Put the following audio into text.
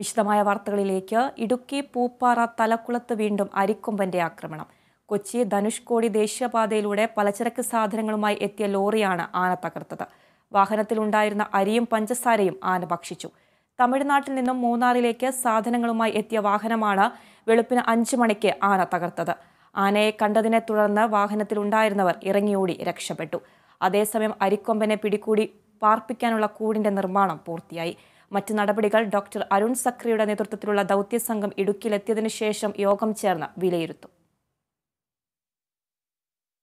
വിശദമായ വാർത്തകളിലേക്ക് ഇടുക്കി പൂപ്പാറ തലക്കുളത്ത് വീണ്ടും അരിക്കൊമ്പന്റെ ആക്രമണം കൊച്ചി ധനുഷ്കോടി ദേശീയപാതയിലൂടെ പലചരക്ക് സാധനങ്ങളുമായി എത്തിയ ലോറിയാണ് ആന തകർത്തത് വാഹനത്തിലുണ്ടായിരുന്ന അരിയും പഞ്ചസാരയും ആന ഭക്ഷിച്ചു തമിഴ്നാട്ടിൽ നിന്നും മൂന്നാറിലേക്ക് സാധനങ്ങളുമായി എത്തിയ വാഹനമാണ് വെളുപ്പിന് അഞ്ചു മണിക്ക് ആന തകർത്തത് ആനയെ കണ്ടതിനെ തുടർന്ന് വാഹനത്തിലുണ്ടായിരുന്നവർ ഇറങ്ങിയോടി രക്ഷപ്പെട്ടു അതേസമയം അരിക്കൊമ്പനെ പിടികൂടി പാർപ്പിക്കാനുള്ള കൂടിന്റെ നിർമ്മാണം പൂർത്തിയായി മറ്റ് നടപടികൾ ഡോക്ടർ അരുൺ സക്രിയുടെ നേതൃത്വത്തിലുള്ള സംഘം ഇടുക്കിയിലെത്തിയതിനു ശേഷം യോഗം ചേർന്ന് വിലയിരുത്തും